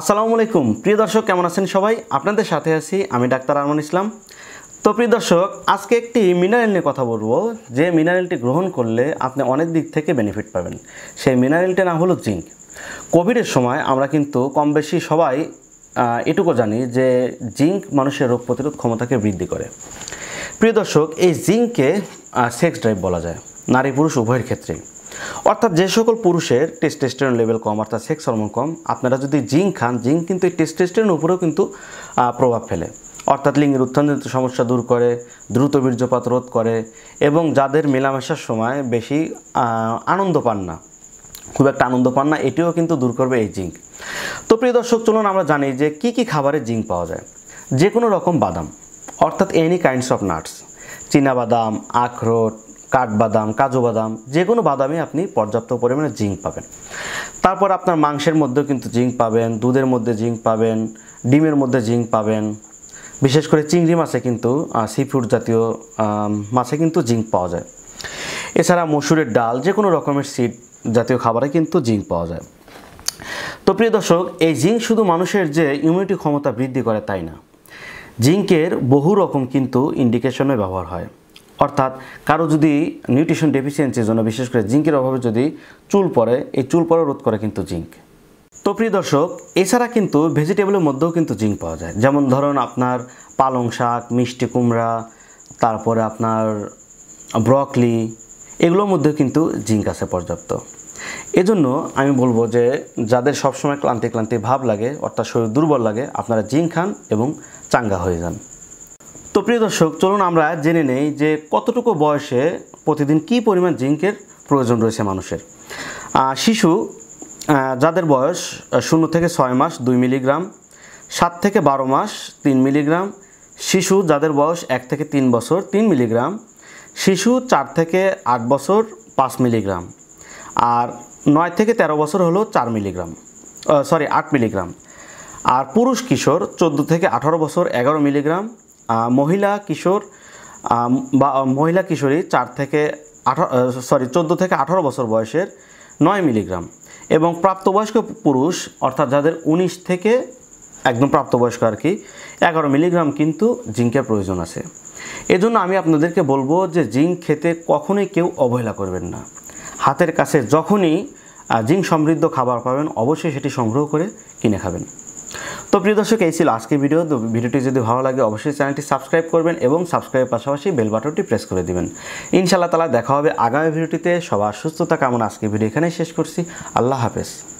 আসসালামু আলাইকুম প্রিয় দর্শক কেমন আছেন সবাই আপনাদের সাথে আছি আমি ডাক্তার আরমান ইসলাম তো প্রিয় দর্শক আজকে একটি মিনারেল নিয়ে কথা বলবো যে মিনারেলটি গ্রহণ করলে আপনি অনেক দিক থেকে বেনিফিট পাবেন সেই মিনারেলটি নাম হলো জিঙ্ক কোভিডের সময় আমরা কিন্তু কম বেশি সবাই এটুকু জানি যে জিঙ্ক মানুষের রোগ প্রতিরোধ ক্ষমতাকে বৃদ্ধি করে প্রিয় দর্শক এই জিঙ্ককে সেক্স ড্রাইভ বলা যায় নারী পুরুষ উভয়ের ক্ষেত্রেই অর্থাৎ যে সকল পুরুষের টেস্টেস্টেরন লেভেল কম অর্থাৎ সেক্স হরমোন কম আপনারা যদি জিঙ্ক খান জিঙ্ক কিন্তু এই টেস্টেস্টেরন উপরেও কিন্তু প্রভাব ফেলে অর্থাৎ লিঙ্গের উত্থানজনিত সমস্যা দূর করে দ্রুত বীর্যপাত রোধ করে এবং যাদের মেলামেশার সময় বেশি আনন্দ পান না খুব একটা আনন্দ পান না এটিও কিন্তু দূর করবে এই জিঙ্ক তো প্রিয় দর্শক চলুন আমরা জানি যে কি কি খাবারে জিঙ্ক পাওয়া যায় যে কোনো রকম বাদাম অর্থাৎ এনি কাইন্ডস অফ নাটস বাদাম আখরোট কাঠবাদাম কাজু বাদাম যে কোনো বাদামে আপনি পর্যাপ্ত পরিমাণে জিঙ্ক পাবেন তারপর আপনার মাংসের মধ্যেও কিন্তু জিঙ্ক পাবেন দুধের মধ্যে জিঙ্ক পাবেন ডিমের মধ্যে জিঙ্ক পাবেন বিশেষ করে চিংড়ি মাছে কিন্তু সি ফুড জাতীয় মাছে কিন্তু জিঙ্ক পাওয়া যায় এছাড়া মসুরের ডাল যে কোনো রকমের সিড জাতীয় খাবারে কিন্তু জিঙ্ক পাওয়া যায় তো প্রিয় দর্শক এই জিঙ্ক শুধু মানুষের যে ইমিউনিটি ক্ষমতা বৃদ্ধি করে তাই না জিঙ্কের বহু রকম কিন্তু ইন্ডিকেশনে ব্যবহার হয় অর্থাৎ কারো যদি নিউট্রিশন ডেফিসিয়েন্সির জন্য বিশেষ করে জিঙ্কের অভাবে যদি চুল পড়ে এই চুল পরে রোধ করে কিন্তু জিঙ্ক তো প্রিয় দর্শক এছাড়া কিন্তু ভেজিটেবলের মধ্যেও কিন্তু জিঙ্ক পাওয়া যায় যেমন ধরুন আপনার পালং শাক মিষ্টি কুমড়া তারপরে আপনার ব্রকলি এগুলোর মধ্যেও কিন্তু জিঙ্ক আছে পর্যাপ্ত এজন্য আমি বলবো যে যাদের সবসময় ক্লান্তি ক্লান্তি ভাব লাগে অর্থাৎ শরীর দুর্বল লাগে আপনারা জিঙ্ক খান এবং চাঙ্গা হয়ে যান তো প্রিয় দর্শক চলুন আমরা জেনে নেই যে কতটুকু বয়সে প্রতিদিন কি পরিমাণ জিঙ্কের প্রয়োজন রয়েছে মানুষের শিশু যাদের বয়স শূন্য থেকে ছয় মাস দুই মিলিগ্রাম সাত থেকে বারো মাস তিন মিলিগ্রাম শিশু যাদের বয়স এক থেকে তিন বছর তিন মিলিগ্রাম শিশু চার থেকে আট বছর পাঁচ মিলিগ্রাম আর নয় থেকে ১৩ বছর হলো চার মিলিগ্রাম সরি আট মিলিগ্রাম আর পুরুষ কিশোর চোদ্দো থেকে আঠারো বছর এগারো মিলিগ্রাম মহিলা কিশোর বা মহিলা কিশোরী চার থেকে আঠারো সরি চোদ্দো থেকে আঠারো বছর বয়সের নয় মিলিগ্রাম এবং প্রাপ্তবয়স্ক পুরুষ অর্থাৎ যাদের উনিশ থেকে একদম প্রাপ্তবয়স্ক আর কি এগারো মিলিগ্রাম কিন্তু জিঙ্কের প্রয়োজন আছে এজন্য আমি আপনাদেরকে বলবো যে জিঙ্ক খেতে কখনোই কেউ অবহেলা করবেন না হাতের কাছে যখনই জিঙ্ক সমৃদ্ধ খাবার পাবেন অবশ্যই সেটি সংগ্রহ করে কিনে খাবেন তো প্রিয় দর্শক এই ছিল আজকের ভিডিও তো ভিডিওটি যদি ভালো লাগে অবশ্যই চ্যানেলটি সাবস্ক্রাইব করবেন এবং সাবস্ক্রাইবের পাশাপাশি বেল বাটনটি প্রেস করে দেবেন ইনশাআল্লাহ তালা দেখা হবে আগামী ভিডিওটিতে সবার সুস্থতা কামনা আজকে ভিডিও এখানেই শেষ করছি আল্লাহ হাফেজ